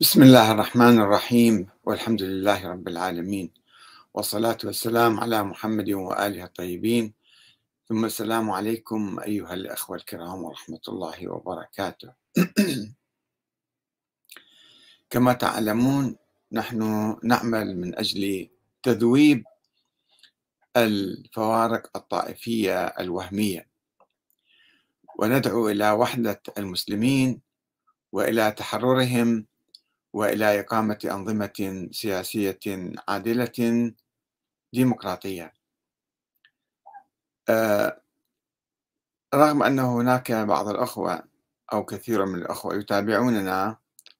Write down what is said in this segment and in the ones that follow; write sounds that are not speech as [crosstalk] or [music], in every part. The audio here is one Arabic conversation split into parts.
بسم الله الرحمن الرحيم والحمد لله رب العالمين والصلاة والسلام على محمد وآله الطيبين ثم السلام عليكم أيها الأخوة الكرام ورحمة الله وبركاته [clears throat] كما تعلمون نحن نعمل من أجل تذويب الفوارق الطائفية الوهمية وندعو إلى وحدة المسلمين وإلى تحررهم والى اقامه انظمه سياسيه عادله ديمقراطيه آه، رغم ان هناك بعض الاخوه او كثير من الاخوه يتابعوننا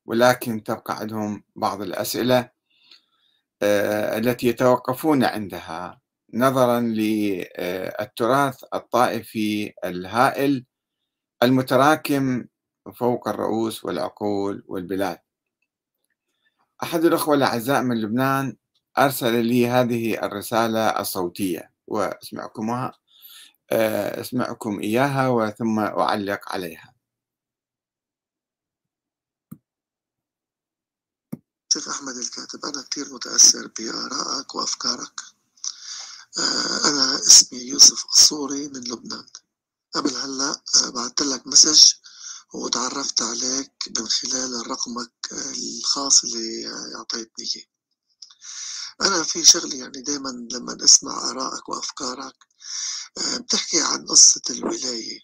ولكن تبقى عندهم بعض الاسئله آه، التي يتوقفون عندها نظرا للتراث الطائفي الهائل المتراكم فوق الرؤوس والعقول والبلاد أحد الأخوة الأعزاء من لبنان أرسل لي هذه الرسالة الصوتية وأسمعكمها آه، أسمعكم إياها وثم أعلق عليها شيخ أحمد الكاتب أنا كثير متأثر بآرائك وأفكارك آه، أنا اسمي يوسف الصوري من لبنان قبل هلا آه، بعثت لك مسج وتعرفت عليك من خلال رقمك الخاص اللي أعطيتني إياه أنا في شغلي يعني دايما لما أسمع آرائك وأفكارك آه، بتحكي عن قصة الولاية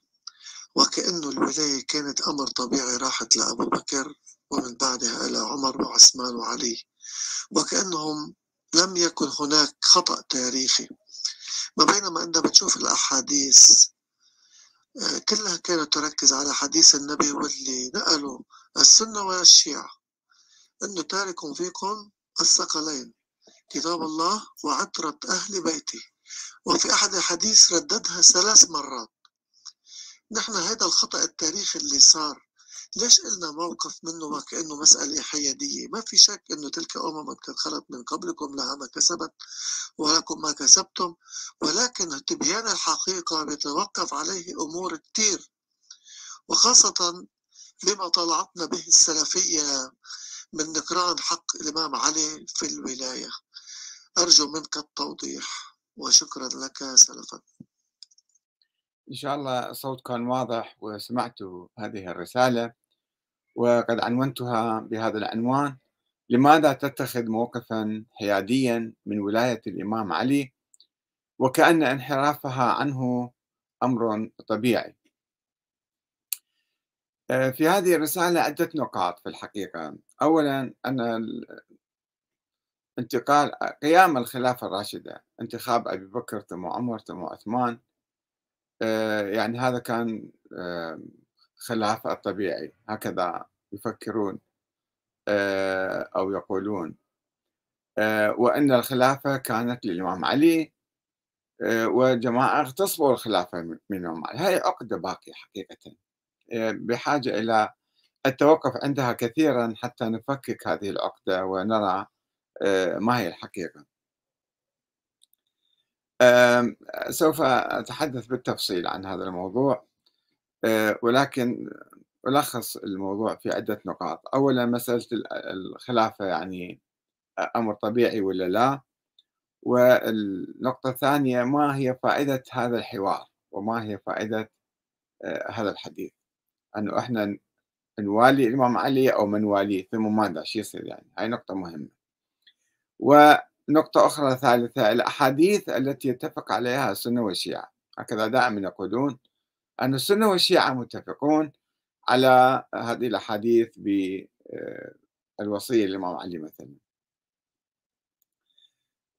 وكأنه الولاية كانت أمر طبيعي راحت لأبو بكر ومن بعدها إلى عمر وعثمان وعلي وكأنهم لم يكن هناك خطأ تاريخي ما بينما أنت بتشوف الأحاديث كلها كانت تركز على حديث النبي واللي نقله السنة والشيعة أنه تارك فيكم الثقلين كتاب الله وعطرة أهل بيتي وفي أحد الحديث رددها ثلاث مرات نحن هذا الخطأ التاريخي اللي صار ليش قلنا موقف منه وكأنه مسألة حيادية ما في شك أنه تلك أمم قد خلت من قبلكم لها ما كسبت ولكم ما كسبتم ولكن تبيان الحقيقة بيتوقف عليه أمور كثير وخاصة بما طلعتنا به السلفية من نكران حق الإمام علي في الولاية أرجو منك التوضيح وشكرا لك سلفا إن شاء الله الصوت كان واضح وسمعت هذه الرسالة وقد عنونتها بهذا العنوان لماذا تتخذ موقفا حياديا من ولاية الإمام علي وكأن انحرافها عنه أمر طبيعي آه، في هذه الرسالة عدة نقاط في الحقيقة أولا أن انتقال قيام الخلافة الراشدة انتخاب أبي بكر ثم عمر ثم عثمان آه، يعني هذا كان آه، خلافة الطبيعي هكذا يفكرون آه، أو يقولون آه، وأن الخلافة كانت للإمام علي آه، وجماعة اغتصبوا الخلافة من الإمام علي هاي عقدة باقية حقيقة بحاجة إلى التوقف عندها كثيرا حتى نفكك هذه العقدة ونرى ما هي الحقيقة سوف أتحدث بالتفصيل عن هذا الموضوع آه، ولكن ألخص الموضوع في عدة نقاط أولا مسألة الخلافة يعني أمر طبيعي ولا لا والنقطة الثانية ما هي فائدة هذا الحوار وما هي فائدة آه، هذا الحديث أنه إحنا نوالي الإمام علي أو من واليه ثم ماذا شو يصير يعني هاي نقطة مهمة ونقطة أخرى ثالثة الأحاديث التي يتفق عليها السنة والشيعة هكذا دائما يقولون أن السنة والشيعة متفقون على هذه الأحاديث بالوصية آه، للإمام علي مثلا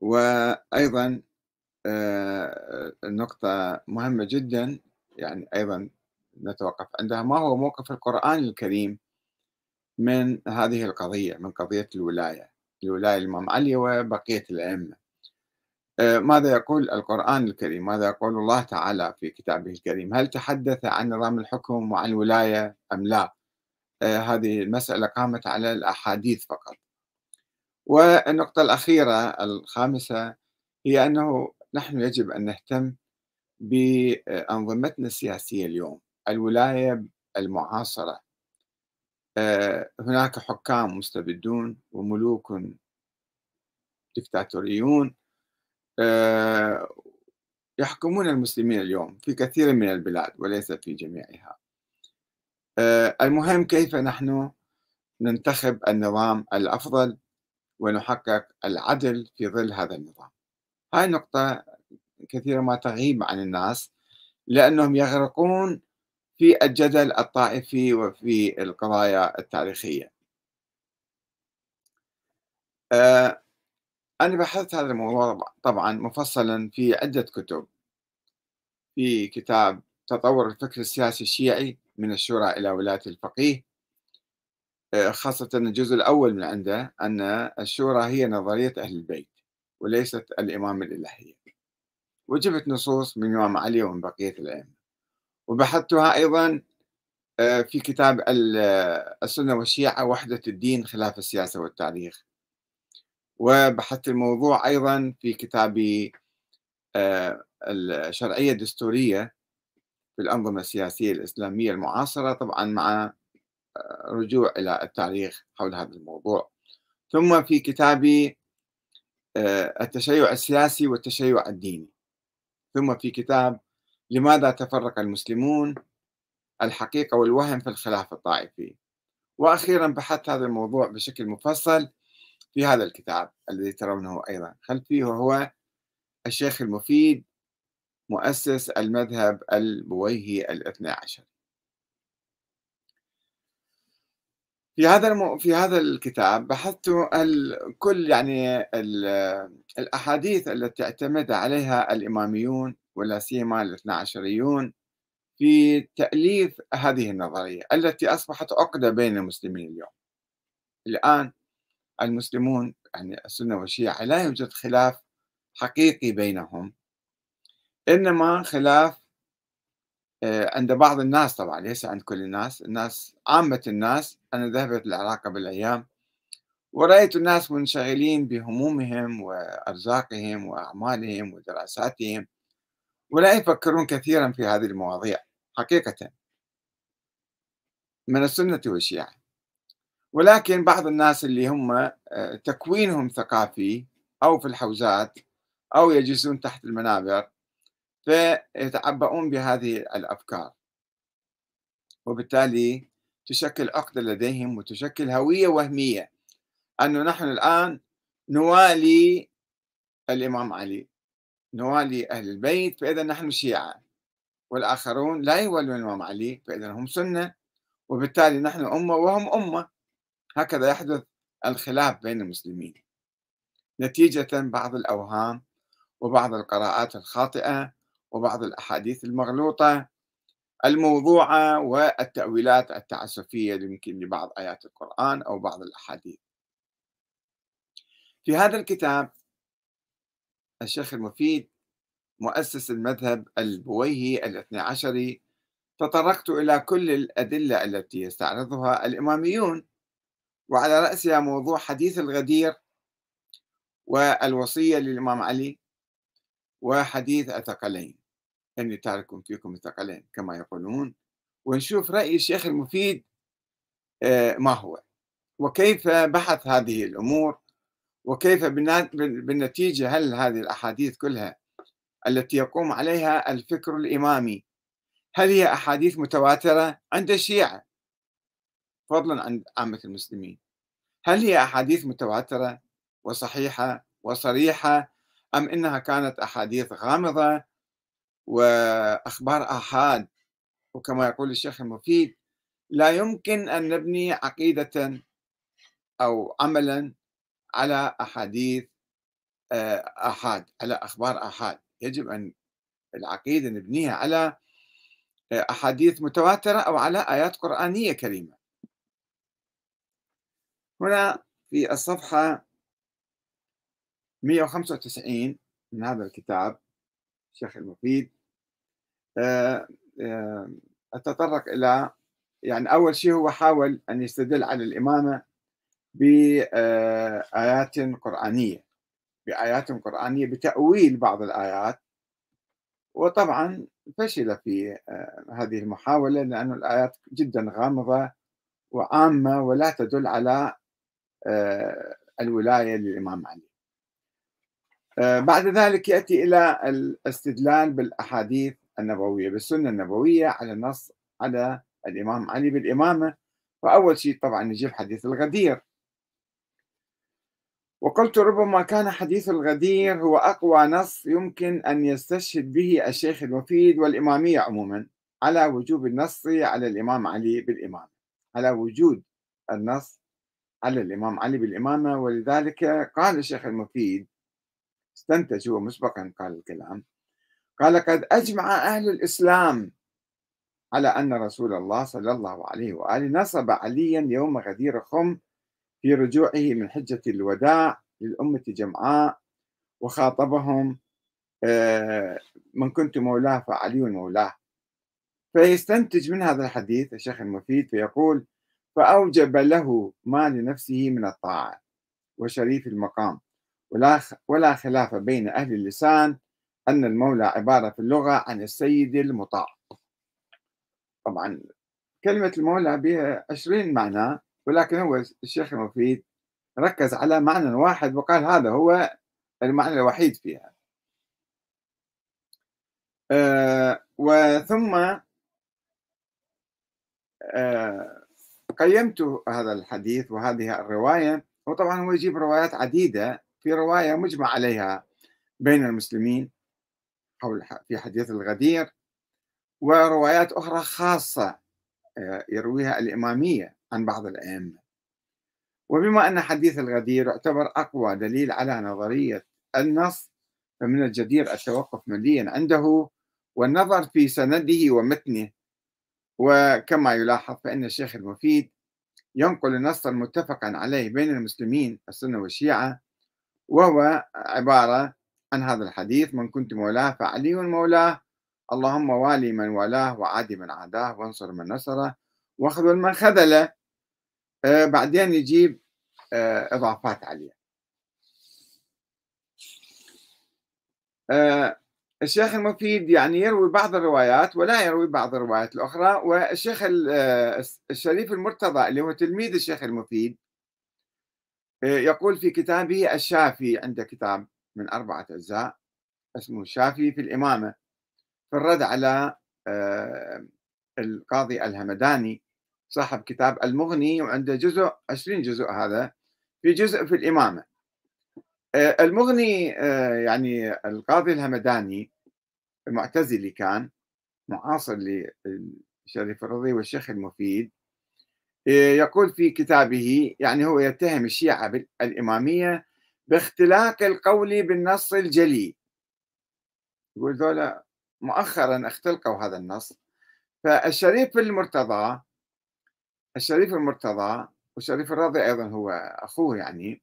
وأيضا آه، نقطة مهمة جدا يعني أيضا نتوقف عندها ما هو موقف القرآن الكريم من هذه القضية من قضية الولاية الولاية الإمام علي وبقية الأئمة آه، ماذا يقول القرآن الكريم ماذا يقول الله تعالى في كتابه الكريم هل تحدث عن نظام الحكم وعن الولاية أم لا آه، هذه المسألة قامت على الأحاديث فقط والنقطة الأخيرة الخامسة هي أنه نحن يجب أن نهتم بأنظمتنا السياسية اليوم الولاية المعاصرة آه، هناك حكام مستبدون وملوك دكتاتوريون آه، يحكمون المسلمين اليوم في كثير من البلاد وليس في جميعها آه، المهم كيف نحن ننتخب النظام الأفضل ونحقق العدل في ظل هذا النظام هاي نقطة كثيرا ما تغيب عن الناس لأنهم يغرقون في الجدل الطائفي وفي القضايا التاريخية أه أنا بحثت هذا الموضوع طبعا مفصلا في عدة كتب في كتاب تطور الفكر السياسي الشيعي من الشورى إلى ولاية الفقيه آه، خاصة الجزء الأول من عنده أن الشورى هي نظرية أهل البيت وليست الإمام الإلهية وجبت نصوص من الإمام علي ومن بقية الأئمة وبحثتها أيضا آه، في كتاب السنة والشيعة وحدة الدين خلاف السياسة والتاريخ وبحثت الموضوع أيضا في كتابي آه، الشرعية الدستورية في الأنظمة السياسية الإسلامية المعاصرة طبعا مع آه، رجوع إلى التاريخ حول هذا الموضوع ثم في كتابي آه، التشيع السياسي والتشيع الديني ثم في كتاب لماذا تفرق المسلمون الحقيقة والوهم في الخلاف الطائفي وأخيرا بحثت هذا الموضوع بشكل مفصل في هذا الكتاب الذي ترونه أيضا خلفي وهو الشيخ المفيد مؤسس المذهب البويهي الاثنى عشر في هذا الم... في هذا الكتاب بحثت كل يعني ال... الاحاديث التي اعتمد عليها الاماميون ولا سيما الاثنى عشريون في تاليف هذه النظريه التي اصبحت عقده بين المسلمين اليوم. الان المسلمون يعني السنة والشيعة لا يوجد خلاف حقيقي بينهم إنما خلاف آه، عند بعض الناس طبعا ليس عند كل الناس الناس عامة الناس أنا ذهبت للعراق بالايام ورأيت الناس منشغلين بهمومهم وأرزاقهم وأعمالهم ودراساتهم ولا يفكرون كثيرا في هذه المواضيع حقيقة من السنة والشيعة ولكن بعض الناس اللي هم آه، تكوينهم ثقافي أو في الحوزات أو يجلسون تحت المنابر فيتعبؤون بهذه الأفكار وبالتالي تشكل عقدة لديهم وتشكل هوية وهمية أنه نحن الآن نوالي الإمام علي نوالي أهل البيت فإذا نحن شيعة والآخرون لا يولون الإمام علي فإذا هم سنة وبالتالي نحن أمة وهم أمة هكذا يحدث الخلاف بين المسلمين نتيجة بعض الأوهام وبعض القراءات الخاطئة وبعض الأحاديث المغلوطة الموضوعة والتأويلات التعسفية يمكن لبعض آيات القرآن أو بعض الأحاديث في هذا الكتاب الشيخ المفيد مؤسس المذهب البويهي الاثني عشري تطرقت إلى كل الأدلة التي يستعرضها الإماميون وعلى رأسها موضوع حديث الغدير والوصية للإمام علي وحديث الثقلين إني تارك فيكم الثقلين كما يقولون ونشوف رأي الشيخ المفيد آه، ما هو وكيف بحث هذه الأمور وكيف بالنتيجة هل هذه الأحاديث كلها التي يقوم عليها الفكر الإمامي هل هي أحاديث متواترة عند الشيعة فضلا عن عامة المسلمين هل هي أحاديث متواترة وصحيحة وصريحة أم إنها كانت أحاديث غامضة وأخبار آحاد وكما يقول الشيخ المفيد لا يمكن أن نبني عقيدة أو عملا على أحاديث آه، آحاد على أخبار آحاد يجب أن العقيدة نبنيها على آه، أحاديث متواترة أو على آيات قرآنية كريمة هنا في الصفحة 195 من هذا الكتاب الشيخ المفيد آه، آه، أتطرق إلى يعني أول شيء هو حاول أن يستدل على الإمامة بآيات آه، قرآنية بآيات قرآنية بتأويل بعض الآيات وطبعا فشل في هذه المحاولة لأن الآيات جدا غامضة وعامة ولا تدل على آه، الولايه للامام علي. آه، بعد ذلك ياتي الى الاستدلال بالاحاديث النبويه بالسنه النبويه على النص على الامام علي بالامامه فاول شيء طبعا نجيب حديث الغدير وقلت ربما كان حديث الغدير هو اقوى نص يمكن ان يستشهد به الشيخ المفيد والاماميه عموما على وجوب النص على الامام علي بالامامه على وجود النص على الإمام علي بالإمامة ولذلك قال الشيخ المفيد استنتج هو مسبقا قال الكلام قال قد أجمع أهل الإسلام على أن رسول الله صلى الله عليه وآله نصب عليا يوم غدير خم في رجوعه من حجة الوداع للأمة جمعاء وخاطبهم آه، من كنت مولاه فعلي مولاه فيستنتج من هذا الحديث الشيخ المفيد فيقول فأوجب له ما لنفسه من الطاعة وشريف المقام ولا خلاف بين أهل اللسان أن المولى عبارة في اللغة عن السيد المطاع طبعا كلمة المولى بها عشرين معنى ولكن هو الشيخ المفيد ركز على معنى واحد وقال هذا هو المعنى الوحيد فيها أه وثم أه قيمت هذا الحديث وهذه الرواية وطبعا هو يجيب روايات عديدة في رواية مجمع عليها بين المسلمين حول في حديث الغدير وروايات أخرى خاصة آه، يرويها الإمامية عن بعض الأئمة وبما أن حديث الغدير يعتبر أقوى دليل على نظرية النص فمن الجدير التوقف مليا عنده والنظر في سنده ومتنه وكما يلاحظ فإن الشيخ المفيد ينقل نصا متفقا عليه بين المسلمين السنة والشيعة وهو عبارة عن هذا الحديث من كنت مولاه فعلي مولاه اللهم والي من والاه وعادي من عاداه وانصر من نصره واخذل من خذله آه، بعدين يجيب آه، إضافات عليه آه، الشيخ المفيد يعني يروي بعض الروايات ولا يروي بعض الروايات الأخرى والشيخ الشريف المرتضى اللي هو تلميذ الشيخ المفيد آه، يقول في كتابه الشافي عنده كتاب من أربعة أجزاء اسمه الشافي في الإمامة في الرد على آه، القاضي الهمداني صاحب كتاب المغني وعنده جزء 20 جزء هذا في جزء في الإمامة آه، المغني آه، يعني القاضي الهمداني المعتزلي كان معاصر لشريف الرضي والشيخ المفيد آه، يقول في كتابه يعني هو يتهم الشيعة الإمامية باختلاق القول بالنص الجلي يقول ذولا مؤخرا اختلقوا هذا النص فالشريف المرتضى الشريف المرتضى والشريف الرضي أيضا هو أخوه يعني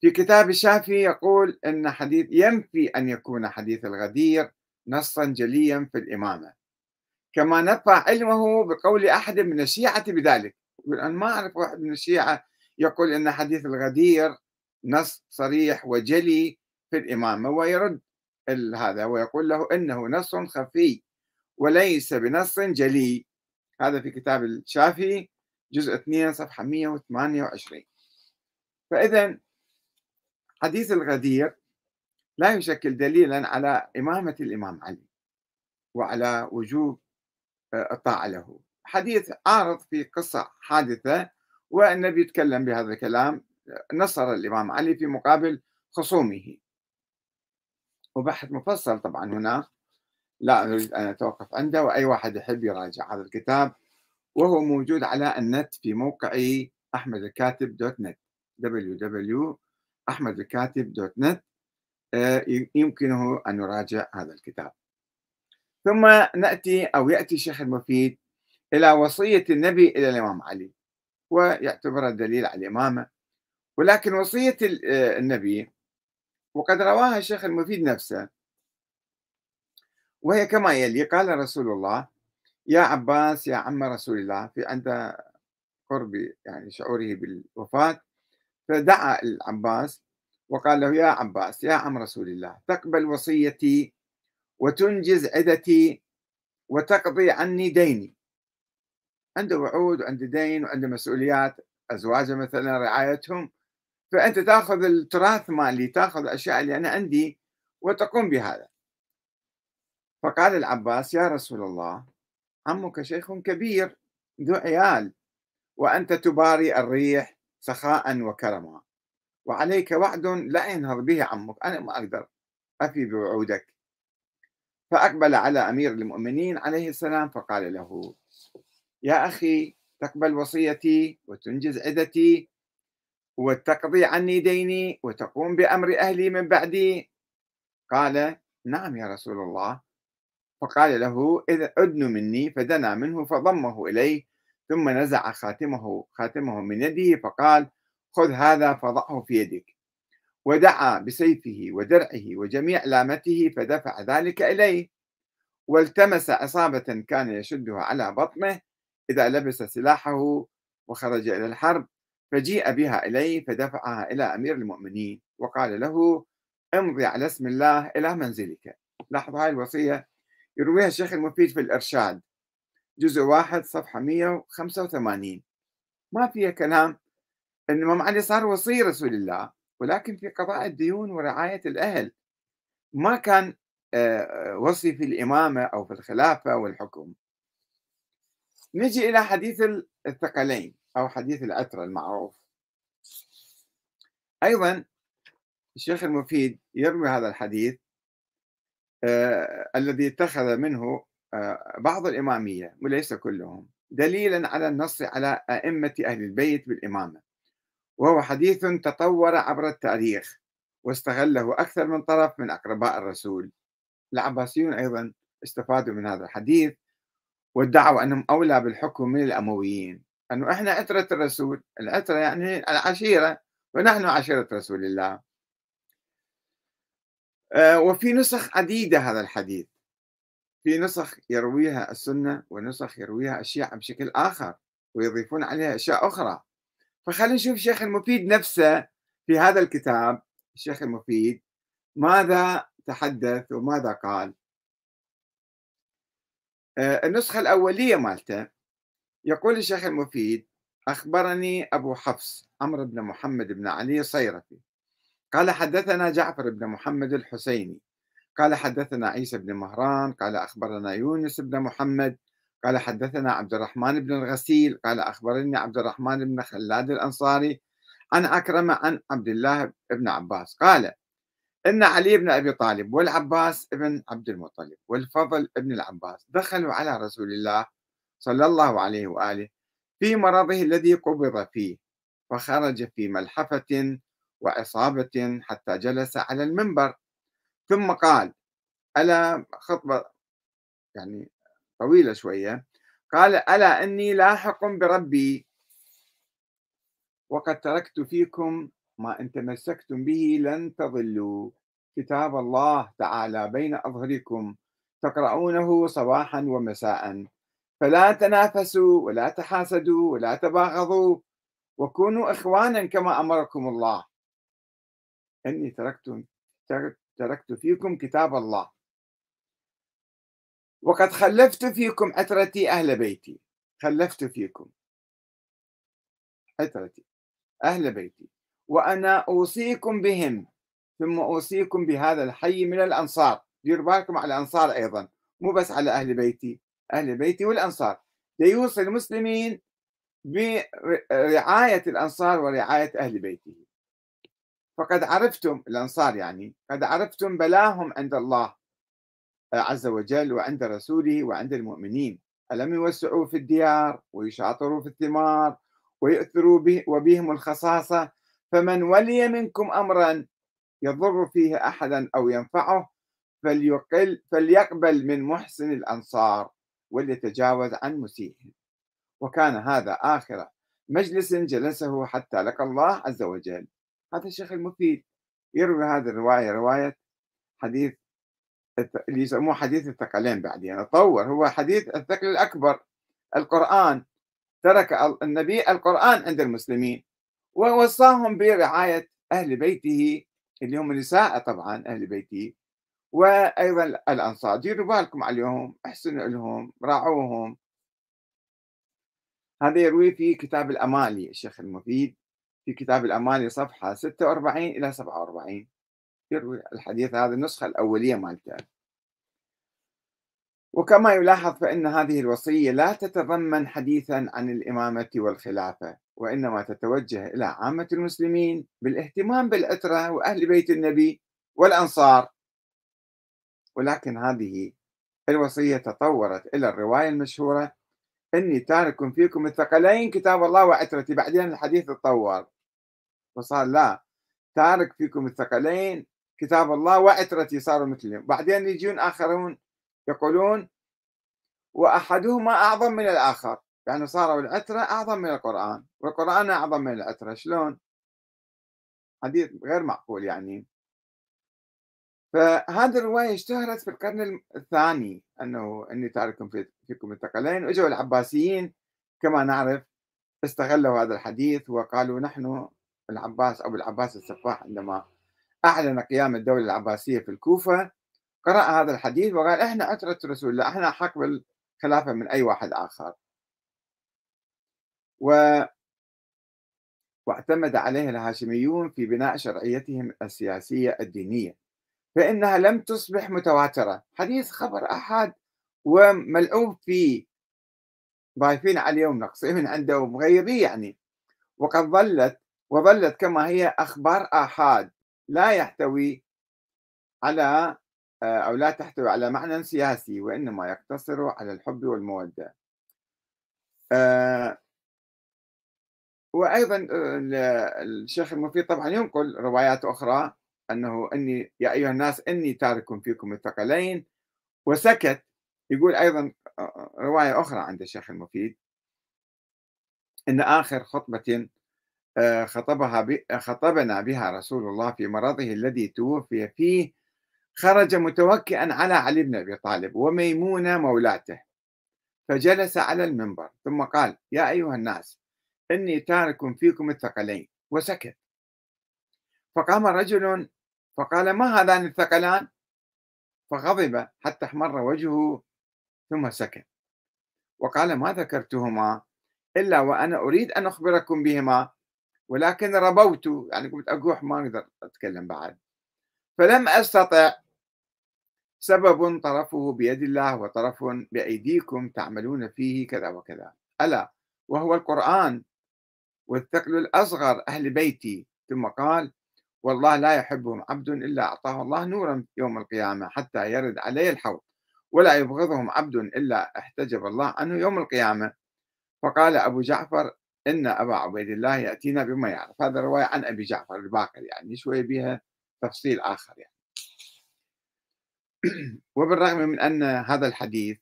في كتاب الشافعي يقول أن حديث ينفي أن يكون حديث الغدير نصا جليا في الإمامة كما نفى علمه بقول أحد من الشيعة بذلك يقول أنا ما أعرف واحد من الشيعة يقول أن حديث الغدير نص صريح وجلي في الإمامة ويرد هذا ويقول له إنه نص خفي وليس بنص جلي هذا في كتاب الشافعي جزء 2 صفحة 128 فإذا حديث الغدير لا يشكل دليلا على إمامة الإمام علي وعلى وجوب آه، الطاعة له حديث عارض في قصة حادثة والنبي تكلم بهذا الكلام آه، نصر الإمام علي في مقابل خصومه وبحث مفصل طبعا هنا لا أريد أن أتوقف عنده وأي واحد يحب يراجع هذا الكتاب وهو موجود على النت في موقعي أحمد الكاتب دوت نت www أحمد الكاتب دوت نت آه، يمكنه أن يراجع هذا الكتاب ثم نأتي أو يأتي الشيخ المفيد إلى وصية النبي إلى الإمام علي ويعتبرها دليل على الإمامة ولكن وصية آه، النبي وقد رواها الشيخ المفيد نفسه وهي كما يلي قال رسول الله يا عباس يا عم رسول الله في عند قرب يعني شعوره بالوفاة فدعا العباس وقال له يا عباس يا عم رسول الله تقبل وصيتي وتنجز عدتي وتقضي عني ديني عنده وعود وعنده دين وعنده مسؤوليات أزواجه مثلا رعايتهم فأنت تأخذ التراث مالي تأخذ الأشياء اللي أنا عندي وتقوم بهذا فقال العباس يا رسول الله عمك شيخ كبير ذو عيال وأنت تباري الريح سخاء وكرما وعليك وعد لا ينهض به عمك أنا ما أقدر أفي بوعودك فأقبل على أمير المؤمنين عليه السلام فقال له يا أخي تقبل وصيتي وتنجز عدتي وتقضي عني ديني وتقوم بأمر أهلي من بعدي قال نعم يا رسول الله فقال له إذا أدن مني فدنا منه فضمه إليه ثم نزع خاتمه خاتمه من يده فقال خذ هذا فضعه في يدك ودعا بسيفه ودرعه وجميع لامته فدفع ذلك إليه والتمس عصابة كان يشدها على بطنه إذا لبس سلاحه وخرج إلى الحرب فجيء بها إليه فدفعها إلى أمير المؤمنين وقال له امضي على اسم الله إلى منزلك لاحظوا هاي الوصية يرويها الشيخ المفيد في الإرشاد جزء واحد صفحة 185 ما فيها كلام أن الإمام علي صار وصي رسول الله ولكن في قضاء الديون ورعاية الأهل ما كان آه، وصي في الإمامة أو في الخلافة والحكم نجي إلى حديث الثقلين أو حديث العترة المعروف أيضا الشيخ المفيد يروي هذا الحديث آه الذي اتخذ منه آه، بعض الإمامية وليس كلهم دليلا على النص على أئمة أهل البيت بالإمامة وهو حديث تطور عبر التاريخ واستغله أكثر من طرف من أقرباء الرسول العباسيون أيضا استفادوا من هذا الحديث وادعوا أنهم أولى بالحكم من الأمويين أنه إحنا عترة الرسول العترة يعني العشيرة ونحن عشيرة رسول الله آه، وفي نسخ عديدة هذا الحديث في نسخ يرويها السنة ونسخ يرويها الشيعة بشكل آخر ويضيفون عليها أشياء أخرى فخلينا نشوف الشيخ المفيد نفسه في هذا الكتاب الشيخ المفيد ماذا تحدث وماذا قال آه، النسخة الأولية مالته يقول الشيخ المفيد أخبرني أبو حفص عمرو بن محمد بن علي الصيرفي قال حدثنا جعفر بن محمد الحسيني قال حدثنا عيسى بن مهران قال أخبرنا يونس بن محمد قال حدثنا عبد الرحمن بن الغسيل قال أخبرني عبد الرحمن بن خلاد الأنصاري عن أكرم عن عبد الله بن عباس قال إن علي بن أبي طالب والعباس بن عبد المطلب والفضل بن العباس دخلوا على رسول الله صلى الله عليه وآله في مرضه الذي قبض فيه فخرج في ملحفة وعصابة حتى جلس على المنبر ثم قال ألا خطبة يعني طويلة شوية قال ألا إني لاحق بربي وقد تركت فيكم ما إن تمسكتم به لن تضلوا كتاب الله تعالى بين أظهركم تقرؤونه صباحا ومساء فلا تنافسوا ولا تحاسدوا ولا تباغضوا وكونوا إخوانا كما أمركم الله إني تركت تركت فيكم كتاب الله وقد خلفت فيكم عترتي أهل بيتي خلفت فيكم عترتي أهل بيتي وأنا أوصيكم بهم ثم أوصيكم بهذا الحي من الأنصار دير بالكم على الأنصار أيضا مو بس على أهل بيتي أهل بيتي والأنصار ليوصي المسلمين برعاية الأنصار ورعاية أهل بيته فقد عرفتم الأنصار يعني قد عرفتم بلاهم عند الله آه، عز وجل وعند رسوله وعند المؤمنين ألم يوسعوا في الديار ويشاطروا في الثمار ويؤثروا به وبهم الخصاصة فمن ولي منكم أمرا يضر فيه أحدا أو ينفعه فليقل فليقبل من محسن الأنصار وليتجاوز عن مسيئه وكان هذا آخر مجلس جلسه حتى لقى الله عز وجل هذا الشيخ المفيد يروي هذه الرواية رواية حديث اللي يسموه حديث الثقلين بعدين يعني طور هو حديث الثقل الأكبر القرآن ترك النبي القرآن عند المسلمين ووصاهم برعاية أهل بيته اللي هم النساء طبعا أهل بيته وأيضا الأنصار ديروا بالكم عليهم احسنوا لهم راعوهم هذا يروي في كتاب الأمالي الشيخ المفيد في كتاب الأماني صفحة 46 إلى 47 يروي الحديث هذا النسخة الأولية مالته وكما يلاحظ فإن هذه الوصية لا تتضمن حديثا عن الإمامة والخلافة وإنما تتوجه إلى عامة المسلمين بالاهتمام بالعترة وأهل بيت النبي والأنصار ولكن هذه الوصية تطورت إلى الرواية المشهورة إني تارك فيكم الثقلين كتاب الله وعترتي بعدين الحديث تطور فصار لا تارك فيكم الثقلين كتاب الله وعترتي صاروا مثلهم بعدين يجون آخرون يقولون وأحدهما أعظم من الآخر يعني صاروا العترة أعظم من القرآن والقرآن أعظم من العترة شلون حديث غير معقول يعني فهذه الرواية اشتهرت في القرن الثاني أنه أني تاركم فيكم الثقلين وجوا العباسيين كما نعرف استغلوا هذا الحديث وقالوا نحن العباس أبو العباس السفاح عندما أعلن قيام الدولة العباسية في الكوفة قرأ هذا الحديث وقال إحنا عترة رسول الله إحنا أحق بالخلافة من أي واحد آخر و واعتمد عليه الهاشميون في بناء شرعيتهم السياسية الدينية فإنها لم تصبح متواترة حديث خبر أحد وملعوب فيه ضايفين عليه وناقصين من عنده ومغيريه يعني وقد ظلت وظلت كما هي أخبار آحاد لا يحتوي على آه، أو لا تحتوي على معنى سياسي وإنما يقتصر على الحب والمودة آه، وأيضا آه، الشيخ المفيد طبعا ينقل روايات أخرى أنه إني يا أيها الناس إني تارك فيكم الثقلين وسكت يقول أيضا رواية أخرى عند الشيخ المفيد إن آخر خطبة آه، خطبها خطبنا بها رسول الله في مرضه الذي توفي فيه خرج متوكئا على علي بن ابي طالب وميمونه مولاته فجلس على المنبر ثم قال يا ايها الناس اني تارك فيكم الثقلين وسكت فقام رجل فقال ما هذان الثقلان فغضب حتى احمر وجهه ثم سكت وقال ما ذكرتهما الا وانا اريد ان اخبركم بهما ولكن ربوت يعني قلت أقوح ما أقدر أتكلم بعد فلم أستطع سبب طرفه بيد الله وطرف بأيديكم تعملون فيه كذا وكذا ألا وهو القرآن والثقل الأصغر أهل بيتي ثم قال والله لا يحبهم عبد إلا أعطاه الله نورا يوم القيامة حتى يرد عليه الحوض ولا يبغضهم عبد إلا احتجب الله عنه يوم القيامة فقال أبو جعفر ان ابا عبيد الله ياتينا بما يعرف هذا روايه عن ابي جعفر الباقر يعني شويه بها تفصيل اخر يعني [clears throat] وبالرغم من ان هذا الحديث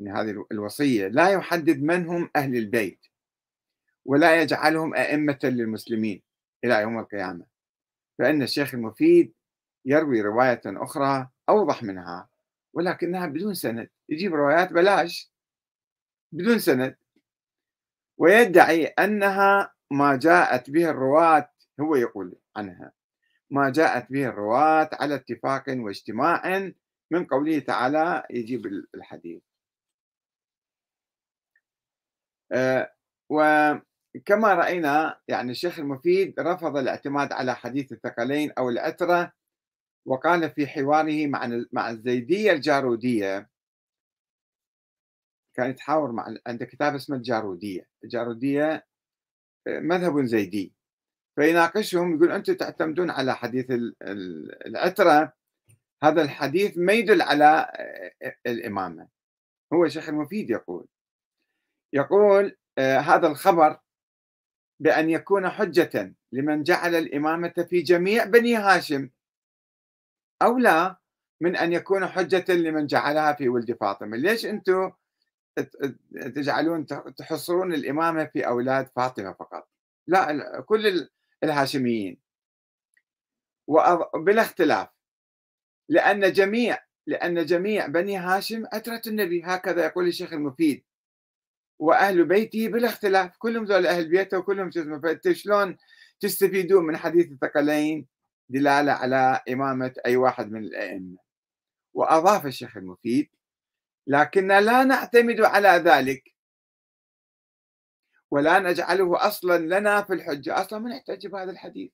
من يعني هذه الوصيه لا يحدد من هم اهل البيت ولا يجعلهم ائمه للمسلمين الى يوم القيامه فان الشيخ المفيد يروي روايه اخرى اوضح منها ولكنها بدون سند يجيب روايات بلاش بدون سند ويدعي أنها ما جاءت به الرواة هو يقول عنها ما جاءت به الرواة على اتفاق واجتماع من قوله تعالى يجيب الحديث آه، وكما رأينا يعني الشيخ المفيد رفض الاعتماد على حديث الثقلين أو العترة وقال في حواره مع مع الزيدية الجارودية كان يتحاور مع عند كتاب اسمه الجارودية الجارودية آه، مذهب زيدي فيناقشهم يقول أنتم تعتمدون على حديث العترة هذا الحديث ما يدل على آه، آه، الإمامة هو شيخ المفيد يقول يقول هذا الخبر بأن يكون حجة لمن جعل الإمامة في جميع بني هاشم أو لا من أن يكون حجة لمن جعلها في ولد فاطمة ليش أنتم تجعلون تحصرون الإمامة في أولاد فاطمة فقط لا كل الهاشميين وبلا اختلاف لأن جميع لأن جميع بني هاشم أترة النبي هكذا يقول الشيخ المفيد وأهل بيته بلا اختلاف كلهم ذول أهل بيته وكلهم شو اسمه فأنت شلون تستفيدون من حديث الثقلين دلالة على إمامة أي واحد من الأئمة وأضاف الشيخ المفيد لكن لا نعتمد على ذلك ولا نجعله اصلا لنا في الحجه اصلا ما نحتاج بهذا الحديث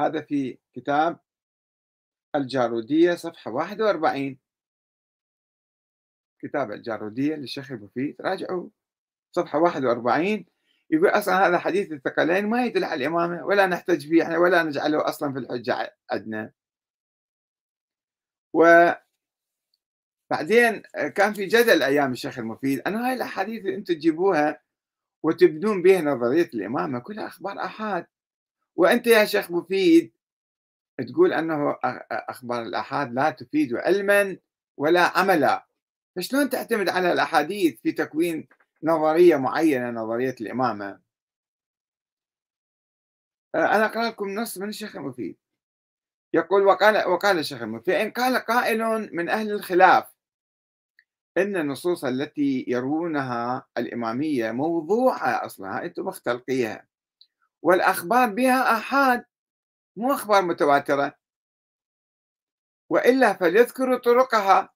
هذا في كتاب الجاروديه صفحه 41 كتاب الجاروديه للشيخ المفيد راجعوا صفحه 41 يقول اصلا هذا حديث الثقلين ما يدل على الامامه ولا نحتج به احنا ولا نجعله اصلا في الحجه عندنا و بعدين آه، كان في جدل ايام الشيخ المفيد انه هاي الاحاديث اللي انتم تجيبوها وتبنون بها نظريه الامامه كلها اخبار احاد وانت يا شيخ مفيد تقول انه اخبار الاحاد لا تفيد علما ولا عملا فشلون تعتمد على الاحاديث في تكوين نظريه معينه نظريه الامامه آه، انا اقرا لكم نص من الشيخ المفيد يقول وقال وقال الشيخ المفيد فان قال قائل من اهل الخلاف ان النصوص التي يروونها الاماميه موضوعه اصلا انتم مختلقيها والاخبار بها احاد مو اخبار متواتره والا فليذكروا طرقها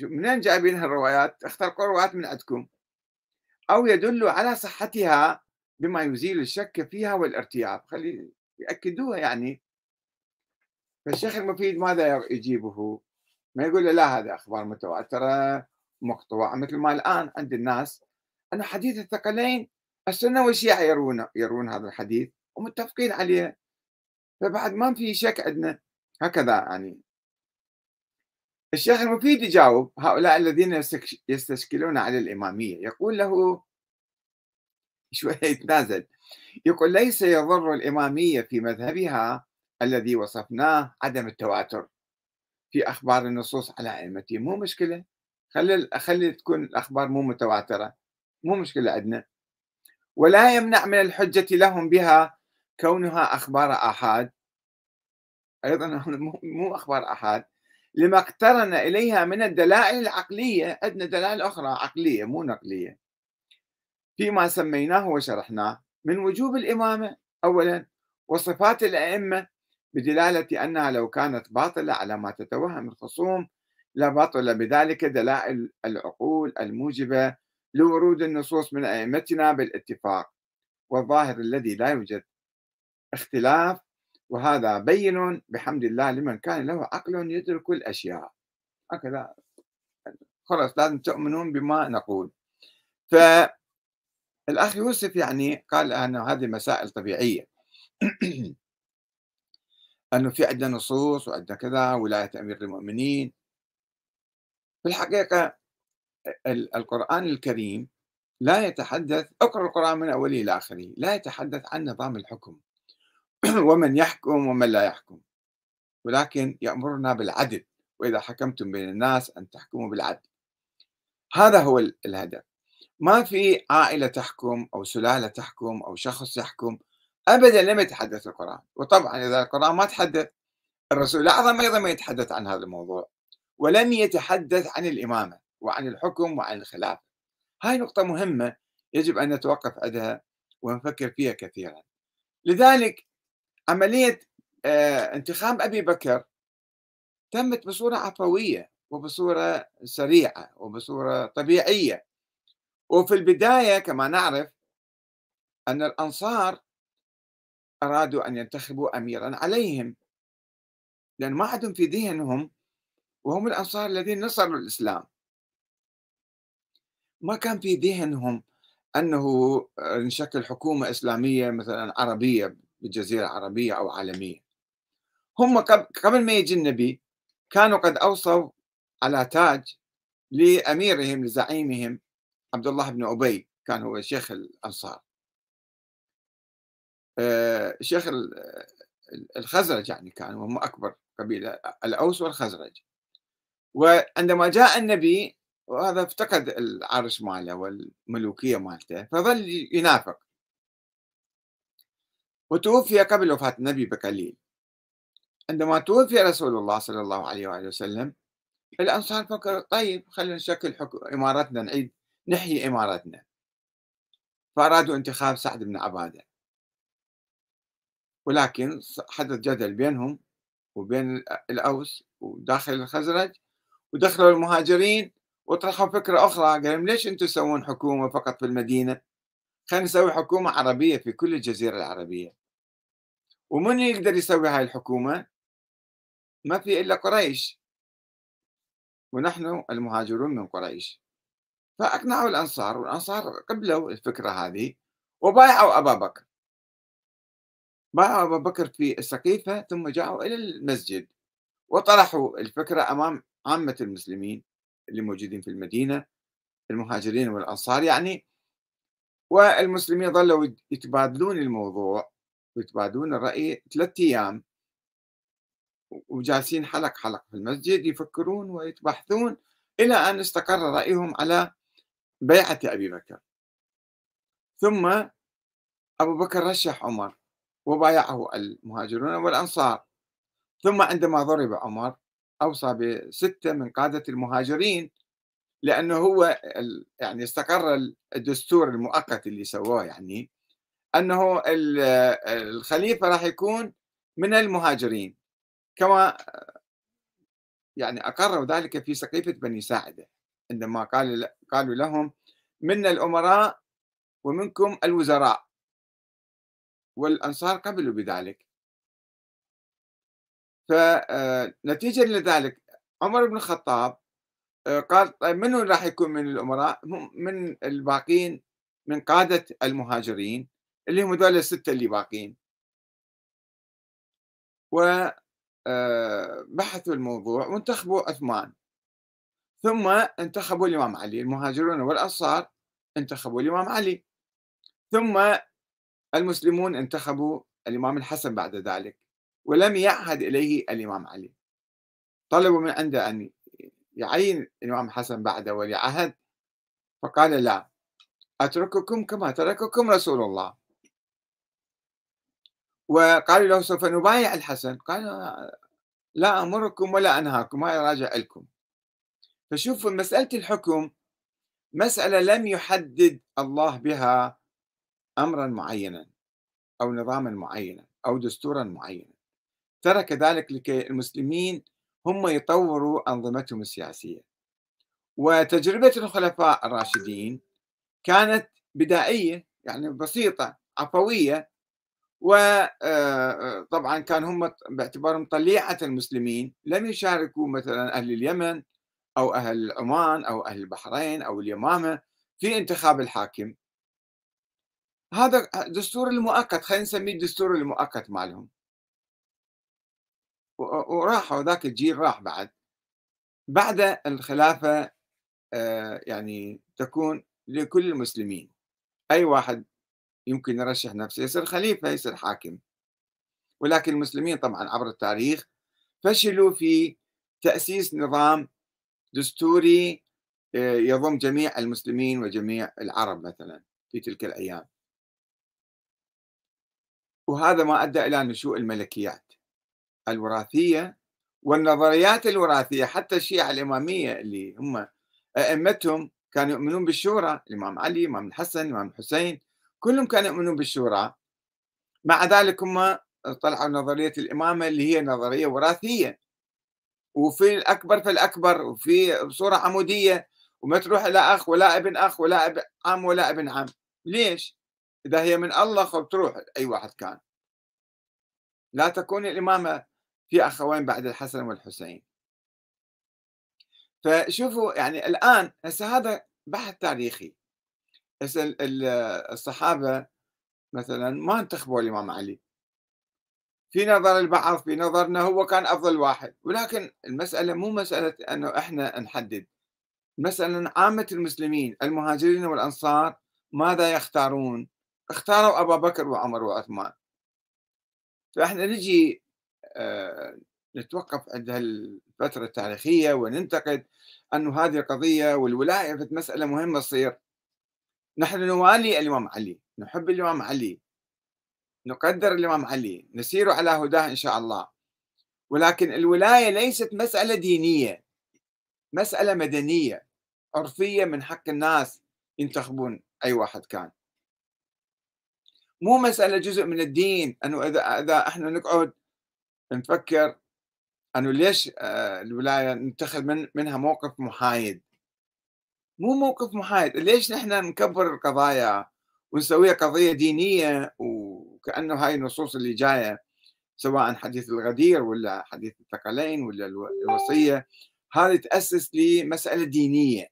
منين جايبين هالروايات؟ اخترقوا روايات من عندكم او يدلوا على صحتها بما يزيل الشك فيها والارتياب خلي ياكدوها يعني فالشيخ المفيد ماذا يجيبه؟ ما يقول له لا هذا اخبار متواتره مقطوعة مثل ما الآن عند الناس أن حديث الثقلين السنة والشيعة يرون يرون هذا الحديث ومتفقين عليه فبعد ما في شك عندنا هكذا يعني الشيخ المفيد يجاوب هؤلاء الذين يستشكلون على الإمامية يقول له [laughs] شوية يتنازل يقول ليس يضر الإمامية في مذهبها الذي وصفناه عدم التواتر في أخبار النصوص على أئمته مو مشكلة خلي خلي تكون الاخبار مو متواتره مو مشكله عندنا ولا يمنع من الحجه لهم بها كونها اخبار احاد ايضا [laughs] مو اخبار احاد لما اقترن اليها من الدلائل العقليه عندنا دلائل اخرى عقليه مو نقليه فيما سميناه وشرحناه من وجوب الامامه اولا وصفات الائمه بدلاله انها لو كانت باطله على ما تتوهم الخصوم لا بطل بذلك دلائل العقول الموجبة لورود النصوص من أئمتنا بالاتفاق والظاهر الذي لا يوجد اختلاف وهذا بين بحمد الله لمن كان له عقل يدرك الأشياء هكذا خلاص لازم تؤمنون بما نقول فالأخ يوسف يعني قال أن هذه مسائل طبيعية [clears throat] أنه في عندنا نصوص وعندنا كذا ولاية أمير المؤمنين في الحقيقة القرآن الكريم لا يتحدث اقرأ القرآن من أوله إلى آخره لا يتحدث عن نظام الحكم [clears throat] ومن يحكم ومن لا يحكم ولكن يأمرنا بالعدل وإذا حكمتم بين الناس أن تحكموا بالعدل هذا هو الهدف ما في عائلة تحكم أو سلالة تحكم أو شخص يحكم أبدا لم يتحدث القرآن وطبعا إذا القرآن ما تحدث الرسول الأعظم أيضا ما يتحدث عن هذا الموضوع ولم يتحدث عن الإمامة وعن الحكم وعن الخلافة هاي نقطة مهمة يجب أن نتوقف عندها ونفكر فيها كثيرا لذلك عملية آه، انتخاب أبي بكر تمت بصورة عفوية وبصورة سريعة وبصورة طبيعية وفي البداية كما نعرف أن الأنصار أرادوا أن ينتخبوا أميرا عليهم لأن ما عندهم في ذهنهم وهم الأنصار الذين نصروا الإسلام ما كان في ذهنهم أنه آه، نشكل حكومة إسلامية مثلا عربية بالجزيرة العربية أو عالمية هم قبل ما يجي النبي كانوا قد أوصوا على تاج لأميرهم لزعيمهم عبد الله بن أبي كان هو شيخ الأنصار آه، شيخ آه، الخزرج يعني كان هم أكبر قبيلة الأوس والخزرج وعندما جاء النبي وهذا افتقد العرش ماله والملوكية مالته فظل ينافق وتوفي قبل وفاة النبي بقليل عندما توفي رسول الله صلى الله عليه وآله وسلم الأنصار فكروا طيب خلينا نشكل حكم إمارتنا نعيد نحيي إمارتنا فأرادوا انتخاب سعد بن عبادة ولكن حدث جدل بينهم وبين الأوس وداخل الخزرج ودخلوا المهاجرين وطرحوا فكره اخرى قال لهم ليش انتم تسوون حكومه فقط في المدينه؟ خلينا نسوي حكومه عربيه في كل الجزيره العربيه. ومن يقدر يسوي هاي الحكومه؟ ما في الا قريش. ونحن المهاجرون من قريش. فاقنعوا الانصار والانصار قبلوا الفكره هذه وبايعوا ابا بكر. بايعوا ابا بكر في السقيفه ثم جاءوا الى المسجد وطرحوا الفكره امام عامة المسلمين اللي موجودين في المدينة المهاجرين والأنصار يعني والمسلمين ظلوا يتبادلون الموضوع ويتبادلون الرأي ثلاثة أيام وجالسين حلق حلق في المسجد يفكرون ويتبحثون إلى أن استقر رأيهم على بيعة أبي بكر ثم أبو بكر رشح عمر وبايعه المهاجرون والأنصار ثم عندما ضرب عمر أوصى بستة من قادة المهاجرين لأنه هو يعني استقر الدستور المؤقت اللي سووه يعني أنه الخليفة راح يكون من المهاجرين كما يعني أقروا ذلك في سقيفة بني ساعدة عندما قال قالوا لهم منا الأمراء ومنكم الوزراء والأنصار قبلوا بذلك فنتيجة آه، لذلك عمر بن الخطاب آه، قال طيب من راح يكون من الأمراء من الباقين من قادة المهاجرين اللي هم دول الستة اللي باقين وبحثوا آه، الموضوع وانتخبوا عثمان ثم انتخبوا الإمام علي المهاجرون والأنصار انتخبوا الإمام علي ثم المسلمون انتخبوا الإمام الحسن بعد ذلك ولم يعهد إليه الإمام علي طلبوا من عنده أن يعين الإمام حسن بعد ولي عهد فقال لا أترككم كما ترككم رسول الله وقالوا له سوف نبايع الحسن قال لا أمركم ولا أنهاكم هاي راجع لكم فشوفوا مسألة الحكم مسألة لم يحدد الله بها أمرا معينا أو نظاما معينا أو دستورا معينا ترك ذلك لكي المسلمين هم يطوروا أنظمتهم السياسية وتجربة الخلفاء الراشدين كانت بدائية يعني بسيطة عفوية وطبعا آه، آه، كان هم باعتبارهم طليعة المسلمين لم يشاركوا مثلا أهل اليمن أو أهل عمان أو أهل البحرين أو اليمامة في انتخاب الحاكم هذا دستور المؤقت خلينا نسميه الدستور المؤقت مالهم وراحوا ذاك الجيل راح بعد بعد الخلافة آه، يعني تكون لكل المسلمين أي واحد يمكن يرشح نفسه يصير خليفة يصير حاكم ولكن المسلمين طبعا عبر التاريخ فشلوا في تأسيس نظام دستوري آه، يضم جميع المسلمين وجميع العرب مثلا في تلك الأيام وهذا ما أدى إلى نشوء الملكيات الوراثية والنظريات الوراثية حتى الشيعة الإمامية اللي هم أئمتهم كانوا يؤمنون بالشورى الإمام علي الإمام الحسن الإمام الحسين كلهم كانوا يؤمنون بالشورى مع ذلك هم طلعوا نظرية الإمامة اللي هي نظرية وراثية وفي الأكبر فالأكبر وفي صورة عمودية وما تروح لا أخ ولا ابن أخ ولا ابن عم ولا ابن عم ليش؟ إذا هي من الله خب تروح أي واحد كان لا تكون الإمامة في أخوين بعد الحسن والحسين فشوفوا يعني الآن هسه هذا بحث تاريخي هسه الصحابة مثلا ما انتخبوا الإمام علي في نظر البعض في نظرنا هو كان أفضل واحد ولكن المسألة مو مسألة أنه إحنا نحدد مثلا عامة المسلمين المهاجرين والأنصار ماذا يختارون اختاروا أبا بكر وعمر وعثمان فإحنا نجي آه، نتوقف عند هالفترة التاريخية وننتقد أنه هذه القضية والولاية في مسألة مهمة تصير نحن نوالي الإمام علي نحب الإمام علي نقدر الإمام علي نسير على هداه إن شاء الله ولكن الولاية ليست مسألة دينية مسألة مدنية عرفية من حق الناس ينتخبون أي واحد كان مو مسألة جزء من الدين أنه إذا, إذا إحنا نقعد نفكر انه ليش آه، الولايه نتخذ من منها موقف محايد مو موقف محايد ليش نحن نكبر القضايا ونسويها قضيه دينيه وكانه هاي النصوص اللي جايه سواء حديث الغدير ولا حديث الثقلين ولا الوصيه هذه تاسس لمساله دينيه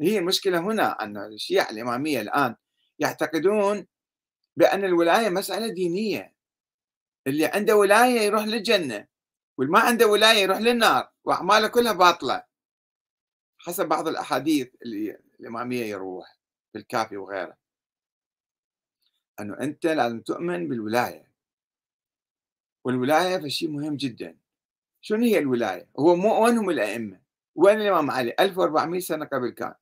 هي المشكله هنا ان الشيعه الاماميه الان يعتقدون بان الولايه مساله دينيه اللي عنده ولايه يروح للجنه واللي ما عنده ولايه يروح للنار واعماله كلها باطله حسب بعض الاحاديث اللي الاماميه يروح في الكافي وغيره انه انت لازم تؤمن بالولايه والولايه فشيء مهم جدا شنو هي الولايه؟ هو مو وين هم الائمه؟ وين الامام علي؟ 1400 سنه قبل كان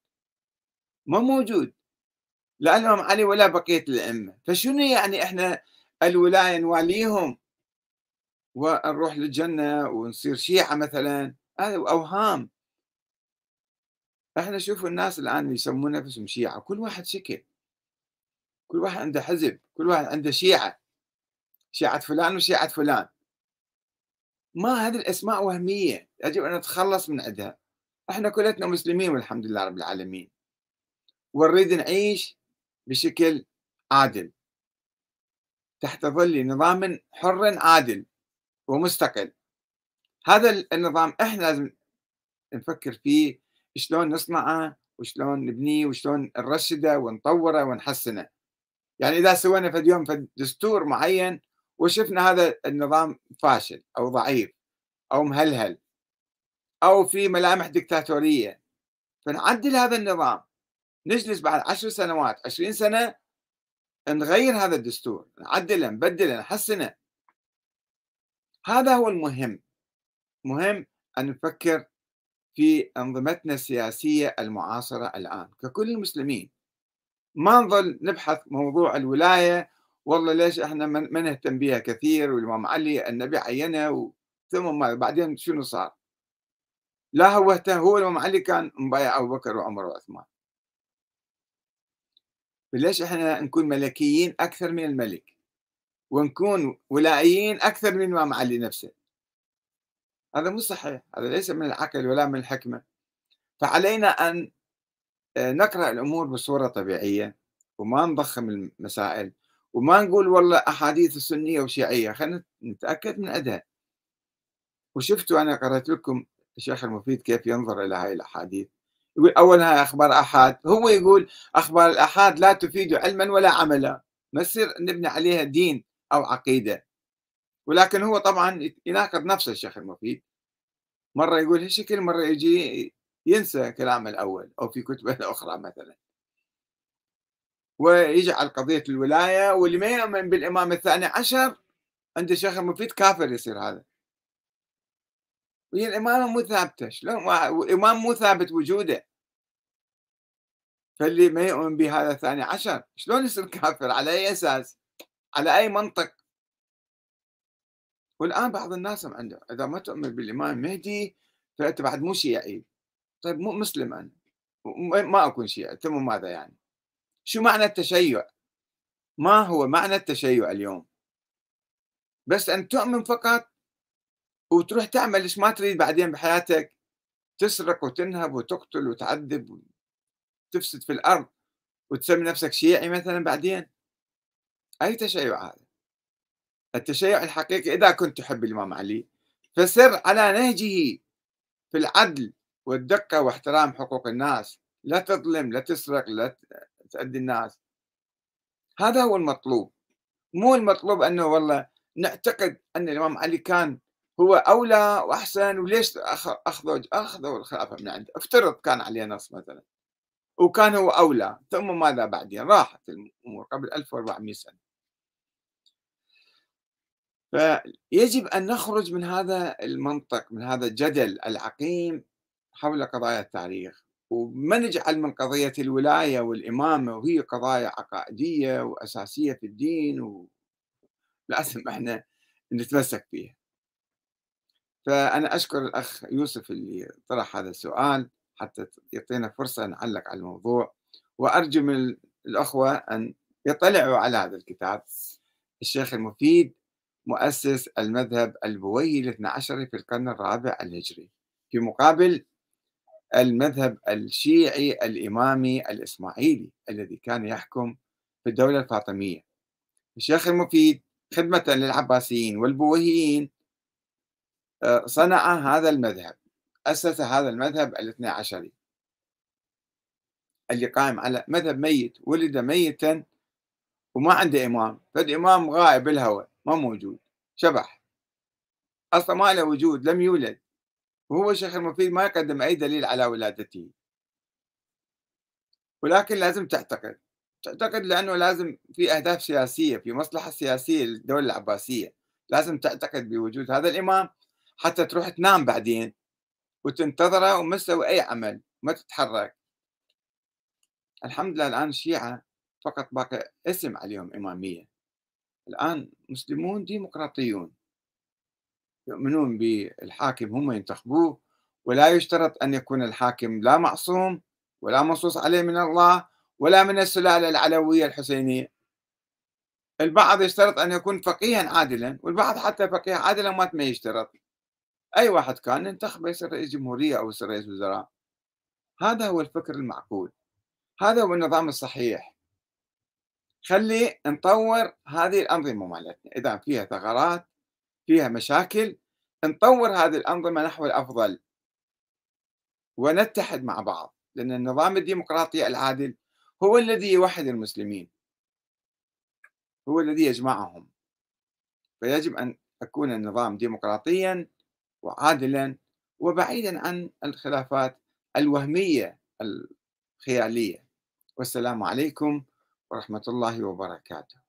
ما موجود لا الامام علي ولا بقيه الائمه فشنو يعني احنا الولاية نواليهم ونروح للجنة ونصير شيعة مثلا هذا أوهام احنا شوفوا الناس الآن اللي يسمون نفسهم شيعة كل واحد شكل كل واحد عنده حزب كل واحد عنده شيعة شيعة فلان وشيعة فلان ما هذه الأسماء وهمية يجب أن نتخلص من عندها احنا كلتنا مسلمين والحمد لله رب العالمين ونريد نعيش بشكل عادل تحت ظل نظام حر عادل ومستقل هذا النظام احنا لازم نفكر فيه شلون نصنعه وشلون نبنيه وشلون نرشده ونطوره ونحسنه يعني اذا سوينا في اليوم في دستور معين وشفنا هذا النظام فاشل او ضعيف او مهلهل او في ملامح دكتاتوريه فنعدل هذا النظام نجلس بعد عشر سنوات عشرين سنه نغير هذا الدستور نعدله نبدله نحسنه هذا هو المهم مهم أن نفكر في أنظمتنا السياسية المعاصرة الآن ككل المسلمين ما نظل نبحث موضوع الولاية والله ليش احنا ما نهتم بها كثير والإمام علي النبي عينه ثم ما بعدين شنو صار لا هو هو الإمام علي كان مبايع أبو بكر وعمر وعثمان بلاش احنا نكون ملكيين اكثر من الملك ونكون ولائيين اكثر من ما معلي نفسه هذا مو صحيح هذا ليس من العقل ولا من الحكمه فعلينا ان آه، نقرا الامور بصوره طبيعيه وما نضخم المسائل وما نقول والله احاديث سنيه وشيعيه خلينا نتاكد من ادها وشفتوا انا قرات لكم الشيخ المفيد كيف ينظر الى هاي الاحاديث يقول أولها أخبار أحاد هو يقول أخبار الأحاد لا تفيد علما ولا عملا ما يصير نبني عليها دين أو عقيدة ولكن هو طبعا يناقض نفسه الشيخ المفيد مرة يقول هالشكل مرة يجي ينسى كلام الأول أو في كتبة الاخرى [laughs] مثلا ويجعل قضية الولاية واللي ما يؤمن بالإمام الثاني عشر عند الشيخ المفيد كافر يصير هذا وهي الإمامة مو ثابتة شلون والإمام مو ثابت وجوده فاللي ما يؤمن بهذا الثاني عشر شلون يصير كافر على أي أساس على أي منطق والآن بعض الناس عنده إذا ما تؤمن بالإمام المهدي فأنت طيب بعد مو شيعي طيب مو مسلم أنا ما أكون شيعي ثم ماذا يعني شو معنى التشيع ما هو معنى التشيع اليوم بس أن تؤمن فقط وتروح تعمل ايش ما تريد بعدين بحياتك تسرق وتنهب وتقتل وتعذب وتفسد في الارض وتسمي نفسك شيعي مثلا بعدين اي تشيع هذا التشيع الحقيقي اذا كنت تحب الامام علي فسر على نهجه في العدل والدقه واحترام حقوق الناس لا تظلم لا تسرق لا تأذي الناس هذا هو المطلوب مو المطلوب انه والله نعتقد ان الامام علي كان هو اولى واحسن وليش اخذوا اخذوا الخلافه من عنده افترض كان عليه نص مثلا وكان هو اولى ثم ماذا بعدين راحت الامور قبل 1400 سنه فيجب ان نخرج من هذا المنطق من هذا الجدل العقيم حول قضايا التاريخ وما نجعل من قضية الولاية والإمامة وهي قضايا عقائدية وأساسية في الدين ولازم لازم احنا نتمسك فيها فأنا أشكر الأخ يوسف اللي طرح هذا السؤال حتى يعطينا فرصة نعلق على الموضوع وأرجو من الأخوة أن يطلعوا على هذا الكتاب الشيخ المفيد مؤسس المذهب البويهي الاثنى عشري في القرن الرابع الهجري في مقابل المذهب الشيعي الإمامي الإسماعيلي الذي كان يحكم في الدولة الفاطمية الشيخ المفيد خدمة للعباسيين والبويهيين آه، صنع هذا المذهب أسس هذا المذهب الاثنى عشري اللي قائم على مذهب ميت ولد ميتا وما عنده إمام فالإمام غائب الهوى ما موجود شبح أصلا ما له وجود لم يولد وهو الشيخ المفيد ما يقدم أي دليل على ولادته ولكن لازم تعتقد تعتقد لأنه لازم في أهداف سياسية في مصلحة سياسية للدولة العباسية لازم تعتقد بوجود هذا الإمام حتى تروح تنام بعدين وتنتظره وما تسوي أي عمل ما تتحرك الحمد لله الآن الشيعة فقط باقي اسم عليهم إمامية الآن مسلمون ديمقراطيون يؤمنون بالحاكم هم ينتخبوه ولا يشترط أن يكون الحاكم لا معصوم ولا منصوص عليه من الله ولا من السلالة العلوية الحسينية البعض يشترط أن يكون فقيها عادلا والبعض حتى فقيه عادلا ما يشترط أي واحد كان ينتخب يصير رئيس جمهورية أو يصير رئيس وزراء هذا هو الفكر المعقول هذا هو النظام الصحيح خلي نطور هذه الأنظمة مالتنا إذا فيها ثغرات فيها مشاكل نطور هذه الأنظمة نحو الأفضل ونتحد مع بعض لأن النظام الديمقراطي العادل هو الذي يوحد المسلمين هو الذي يجمعهم فيجب أن أكون النظام ديمقراطيا وعادلا وبعيدا عن الخلافات الوهمية الخيالية والسلام عليكم ورحمة الله وبركاته